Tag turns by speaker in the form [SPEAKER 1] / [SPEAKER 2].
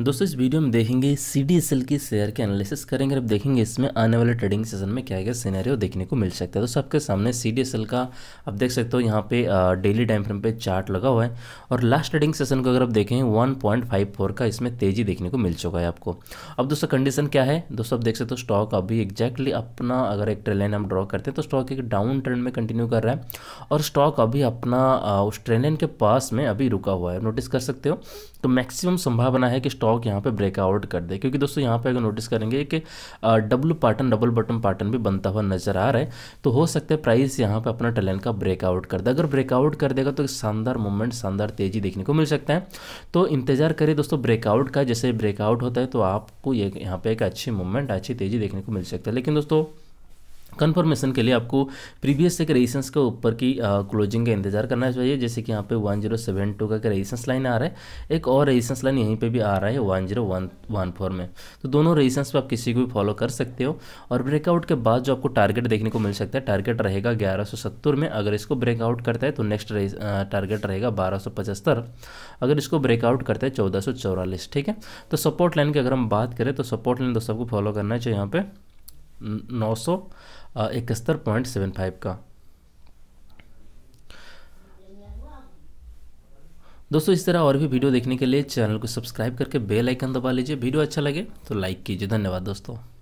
[SPEAKER 1] दोस्तों इस वीडियो में देखेंगे सी डी एस एल की शेयर के एनालिसिस करेंगे अब देखेंगे इसमें आने वाले ट्रेडिंग सेशन में क्या क्या सिनेरियो देखने को मिल सकता है दोस्तों आपके सामने सी डी एस एल का आप देख सकते हो यहाँ पे डेली टाइम फ्रेम पे चार्ट लगा हुआ है और लास्ट ट्रेडिंग सेशन को अगर आप देखें वन पॉइंट फाइव फोर का इसमें तेजी देखने को मिल चुका है आपको अब दोस्तों कंडीशन क्या है दोस्तों आप देख सकते हो स्टॉक अभी एक्जैक्टली अपना अगर एक ट्रेन लाइन हम ड्रॉ करते हैं तो स्टॉक एक डाउन ट्रेंड में कंटिन्यू कर रहा है और स्टॉक अभी अपना उस ट्रेन लाइन के पास में अभी रुका हुआ है नोटिस कर सकते हो तो मैक्सिमम संभावना है कि स्टॉक यहाँ पे ब्रेकआउट कर दे क्योंकि दोस्तों यहाँ पे अगर नोटिस करेंगे कि double pattern double bottom pattern भी बनता हुआ नजर आ रहा है तो हो सकता है प्राइस यहाँ पे अपना टैलेंट का ब्रेकआउट कर दे अगर ब्रेकआउट कर देगा तो शानदार मूवमेंट शानदार तेजी देखने को मिल सकता है तो इंतजार करें दोस्तों ब्रेकआउट का जैसे ब्रेकआउट होता है तो आपको ये यहाँ पे एक अच्छी मूवमेंट अच्छी तेजी देखने को मिल सकता है लेकिन दोस्तों कन्फर्मेशन के लिए आपको प्रीवियस एक रेजिस्टेंस के ऊपर की क्लोजिंग का इंतजार करना चाहिए जैसे कि यहाँ पे 1072 का रेजिस्टेंस लाइन आ रहा है एक और रेजिस्टेंस लाइन यहीं पे भी आ रहा है 1014 में तो दोनों रेजिस्टेंस पे आप किसी को भी फॉलो कर सकते हो और ब्रेकआउट के बाद जो आपको टारगेट देखने को मिल सकता है टारगेट रहेगा ग्यारह में अगर इसको ब्रेकआउट करता है तो नेक्स्ट टारगेट रहेगा बारह अगर इसको ब्रेकआउट करता है चौदह ठीक है तो सपोर्ट लाइन की अगर हम बात करें तो सपोर्ट लाइन दोस्तों आपको फॉलो करना चाहिए यहाँ पर नौ सौ इकहत्तर पॉइंट सेवन फाइव का दोस्तों इस तरह और भी वीडियो देखने के लिए चैनल को सब्सक्राइब करके बेल आइकन दबा लीजिए वीडियो अच्छा लगे तो लाइक कीजिए धन्यवाद दोस्तों